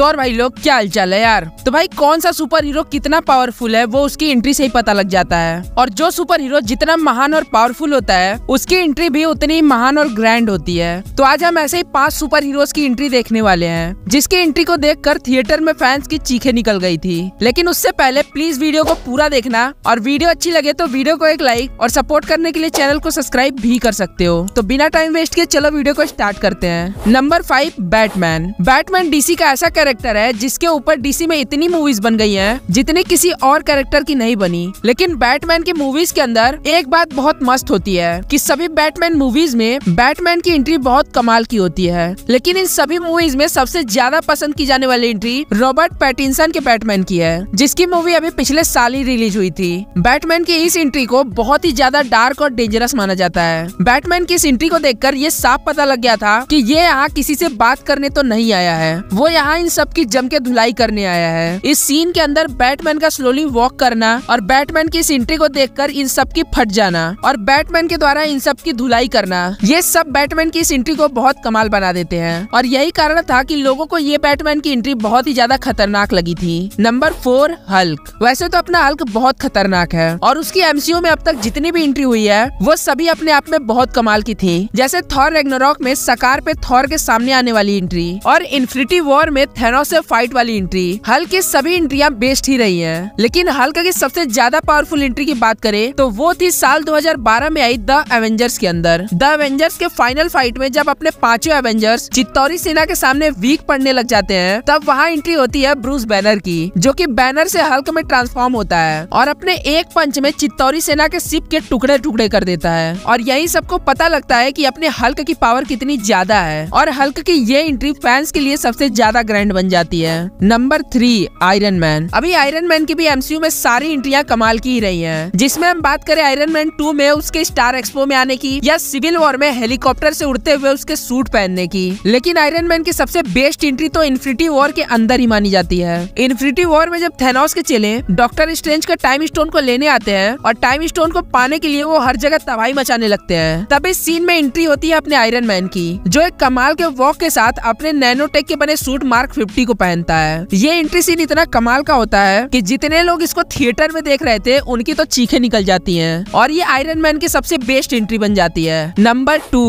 तो और भाई लोग क्या हालचाल है यार तो भाई कौन सा सुपर हीरो कितना पावरफुल है वो उसकी एंट्री से ही पता लग जाता है और जो सुपर हीरो जितना महान और पावरफुल होता है उसकी एंट्री भी उतनी ही महान और ग्रैंड होती है तो आज हम ऐसे ही पांच सुपर हीरो की एंट्री देखने वाले हैं जिसकी एंट्री को देख कर थिएटर में फैंस की चीखे निकल गयी थी लेकिन उससे पहले प्लीज वीडियो को पूरा देखना और वीडियो अच्छी लगे तो वीडियो को एक लाइक और सपोर्ट करने के लिए चैनल को सब्सक्राइब भी कर सकते हो तो बिना टाइम वेस्ट के चलो वीडियो को स्टार्ट करते हैं number five Batman Batman DC का ऐसा करे कैरेक्टर है जिसके ऊपर डीसी में इतनी मूवीज बन गई हैं जितने किसी और कैरेक्टर की नहीं बनी लेकिन बैटमैन की मूवीज के अंदर एक बात बहुत मस्त होती है कि सभी बैटमैन मूवीज में बैटमैन की एंट्री बहुत कमाल की होती है लेकिन इन सभी मूवीज में सबसे ज्यादा पसंद की जाने वाली एंट्री रॉबर्ट पैटिनसन के बैटमैन की है जिसकी मूवी अभी पिछले साल ही रिलीज हुई थी बैटमैन की इस एंट्री को बहुत ही ज्यादा डार्क और डेंजरस माना जाता है बैटमैन की इस एंट्री को देखकर ये साफ पता लग गया था कि ये यहाँ किसी से बात करने तो नहीं आया है वो यहाँ इन सबकी जम के धुलाई करने आया है इस सीन के अंदर बैटमैन का स्लोली वॉक करना और बैटमैन की इस एंट्री को देख इन सब की फट जाना और बैटमैन के द्वारा इन सब की धुलाई करना ये सब बैटमैन की इस एंट्री को बहुत कमाल बना देते हैं और यही कारण था की लोगो को ये बैटमैन की एंट्री बहुत ही ज्यादा खतरनाक लगी थी नंबर फोर हल्क वैसे तो अपना हल्क बहुत खतरनाक है और उसकी एमसीयू में अब तक जितनी भी एंट्री हुई है वो सभी अपने आप में बहुत कमाल की थी जैसे थॉर रेग्नोरॉक में सकार पे थॉर के सामने आने वाली एंट्री और इन्फिनिटी वॉर में थेनोस से फाइट वाली एंट्री हल्क की सभी इंट्रिया बेस्ट ही रही हैं लेकिन हल्क की सबसे ज्यादा पावरफुल एंट्री की बात करें तो वो थी साल 2012 में आई द एवेंजर्स के अंदर द एवेंजर्स के फाइनल फाइट में जब अपने पांचों एवेंजर्स चित्तौरी सेना के सामने वीक पड़ने लग जाते हैं तब वहाँ एंट्री होती है ब्रूस बैनर की जो की बैनर से हल्क में ट्रांसफॉर्म होता है और अपने एक पंच में चित्तौरी सेना के सिप के टुकड़े टुकड़े कर देता है और यही सबको पता लगता है की अपने हल्क की पावर कितनी ज्यादा है और हल्क की ये एंट्री फैंस के लिए सबसे ज्यादा ग्रैंड लेजेंड बन जाती है नंबर थ्री आयरन मैन अभी आयरन मैन की भी एमसीयू में सारी इंट्रिया कमाल की ही रही है जिसमे हम बात करें आयरन मैन टू में उसके स्टार एक्सपो में आने की या सिविल वॉर में हेलीकॉप्टर से उड़ते हुए उसके सूट पहनने की लेकिन आयरन मैन की सबसे बेस्ट इंट्री तो इन्फिनिटी वॉर के अंदर ही मानी जाती है इन्फिनिटी वॉर में जब थेनोस के चेले डॉक्टर स्ट्रेंज का टाइम स्टोन को लेने आते हैं और टाइम स्टोन को पाने के लिए वो हर जगह तबाही मचाने लगते हैं तब इस सीन में एंट्री होती है अपने आयरन मैन की जो एक कमाल के वॉक के साथ अपने नैनोटेक के बने सूट मार्क फिफ्टी को पहनता है ये एंट्री सीन इतना कमाल का होता है कि जितने लोग इसको थिएटर में देख रहे थे उनकी तो चीखे निकल जाती हैं और ये आयरन मैन की सबसे बेस्ट एंट्री बन जाती है नंबर टू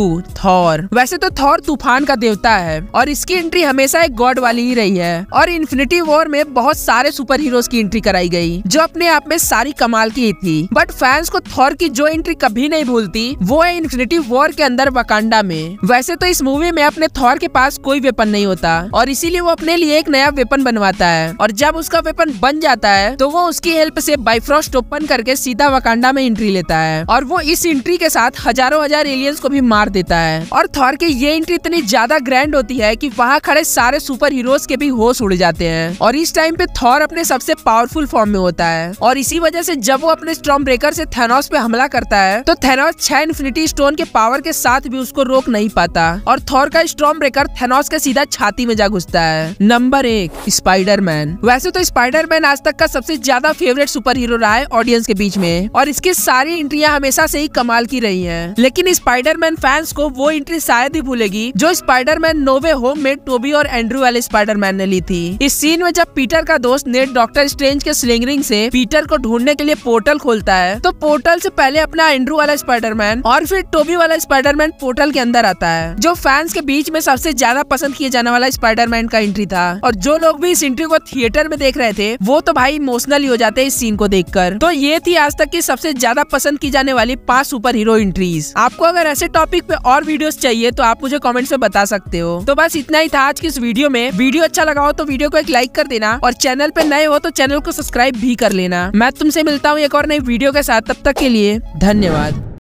थॉर वैसे तो थॉर तूफान का देवता है और इसकी एंट्री हमेशा एक गॉड वाली ही रही है और इन्फिनिटी वॉर में बहुत सारे सुपर हीरोज की एंट्री कराई गई जो अपने आप में सारी कमाल की ही थी बट फैंस को थॉर की जो एंट्री कभी नहीं भूलती वो है इन्फिनिटी वॉर के अंदर वकांडा में वैसे तो इस मूवी में अपने थॉर के पास कोई वेपन नहीं होता और इसीलिए वो अपने लिए एक नया वेपन बनवाता है और जब उसका वेपन बन जाता है तो वो उसकी हेल्प से बाइफ्रॉस्ट ओपन करके सीधा वकांडा में एंट्री लेता है और वो इस एंट्री के साथ हजारों हजार एलियंस को भी मार देता है और थॉर की ये एंट्री इतनी ज्यादा ग्रैंड होती है की वहाँ खड़े सारे सुपर हीरोज के भी होश उड़ जाते हैं और इस टाइम पे थॉर अपने सबसे पावरफुल फॉर्म में होता है और इसी वजह से जब वो अपने स्ट्रॉम ब्रेकर से थेनोस पे हमला करता है तो थेनोस छह इन्फिनिटी स्टोन के पावर के साथ भी उसको रोक नहीं पाता और थॉर का स्ट्रॉम ब्रेकर थेनोस के सीधा छाती में जा घुसता है नंबर एक स्पाइडर मैन वैसे तो स्पाइडर मैन आज तक का सबसे ज्यादा फेवरेट सुपर हीरो रहा है ऑडियंस के बीच में और इसकी सारी एंट्रिया हमेशा से ही कमाल की रही हैं लेकिन स्पाइडर मैन फैंस को वो एंट्री शायद ही भूलेगी जो स्पाइडर मैन नोवे होम में टोबी और एंड्रू वाले स्पाइडर मैन ने ली थी इस सीन में जब पीटर का दोस्त नेट डॉक्टर स्ट्रेंज के स्लिंगरिंग से पीटर को ढूंढने के लिए पोर्टल खोलता है तो पोर्टल से पहले अपना एंड्रू वाला स्पाइडरमैन और फिर टोबी वाला स्पाइडरमैन पोर्टल के अंदर आता है जो फैंस के बीच में सबसे ज्यादा पसंद किए जाने वाला स्पाइडरमैन का एंट्री एंट्री था और जो लोग भी इस एंट्री को थिएटर में देख रहे थे वो तो भाई इमोशनल हो जाते इस सीन को देख कर तो ये थी आज तक की सबसे ज्यादा पसंद की जाने वाली पांच सुपर हीरो एंट्रीज आपको अगर ऐसे टॉपिक पे और वीडियोस चाहिए तो आप मुझे कमेंट्स में बता सकते हो तो बस इतना ही था आज की इस वीडियो में वीडियो अच्छा लगा हो तो वीडियो को एक लाइक कर देना और चैनल पे नए हो तो चैनल को सब्सक्राइब भी कर लेना मैं तुमसे मिलता हूँ एक और नई वीडियो के साथ तब तक के लिए धन्यवाद